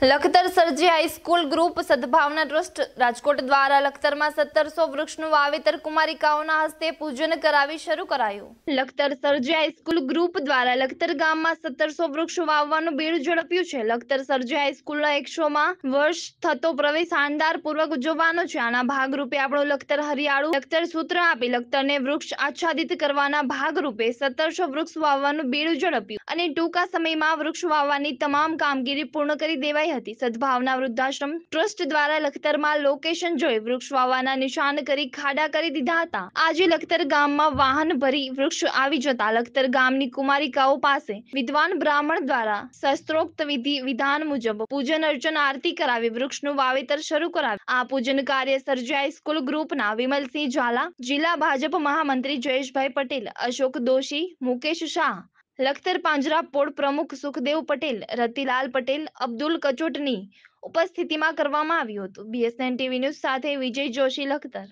Lakhtar Sarji high school group Sadbhavna trust Rajkot દ્વારા લખતરમાં સત્તરસો વૃક્ષનું વાવેતર કુમારિકાઓના હસ્તે પૂજન કરાવી શરૂ કરાયું લખતર સરજી હાઈસ્કૂલ ગ્રુપ દ્વારા લખતર ગામમાં સત્તરસો વૃક્ષ વાવવાનું બીડ ઝડપ્યું છે લખતર સરજી હાઈસ્કૂલના એકસોમાં વર્ષ થતો પ્રવેશ શાનદાર પૂર્વક ઉજવવાનો છે આના ભાગરૂપે આપણું લખતર હરિયાળું લખતર સૂત્ર આપી લખતરને વૃક્ષ આચ્છાદિત કરવાના ભાગરૂપે સત્તરસો વૃક્ષ વાવવાનું બીડ ઝડપ્યું અને ટૂંકા સમયમાં વૃક્ષ વાવવાની તમામ કામગીરી પૂર્ણ કરી દેવાઈ કરાઈ હતી સદભાવના વૃદ્ધાશ્રમ ટ્રસ્ટ દ્વારા લખતરમાં લોકેશન જોઈ વૃક્ષ વાવવાના નિશાન કરી ખાડા કરી દીધા હતા આજે લખતર ગામમાં વાહન ભરી વૃક્ષ આવી જતા લખતર ગામની કુમારિકાઓ પાસે વિદ્વાન બ્રાહ્મણ દ્વારા શસ્ત્રોક્ત વિધિ વિધાન મુજબ પૂજન અર્ચન આરતી કરાવી વૃક્ષનું વાવેતર શરૂ કરાવ્યું આ પૂજન કાર્ય સર્જાય સ્કૂલ ગ્રુપના વિમલસિંહ ઝાલા જિલ્લા ભાજપ મહામંત્રી જયેશભાઈ પટેલ અશોક દોશી મુકેશ શાહ લખતર પાંજરા પોળ પ્રમુખ સુખદેવ પટેલ રતિલાલ પટેલ અબ્દુલ કચોટની ઉપસ્થિતિમાં કરવામાં આવ્યું હતું બીએસએન ટીવી ન્યૂઝ સાથે વિજય જોશી લખતર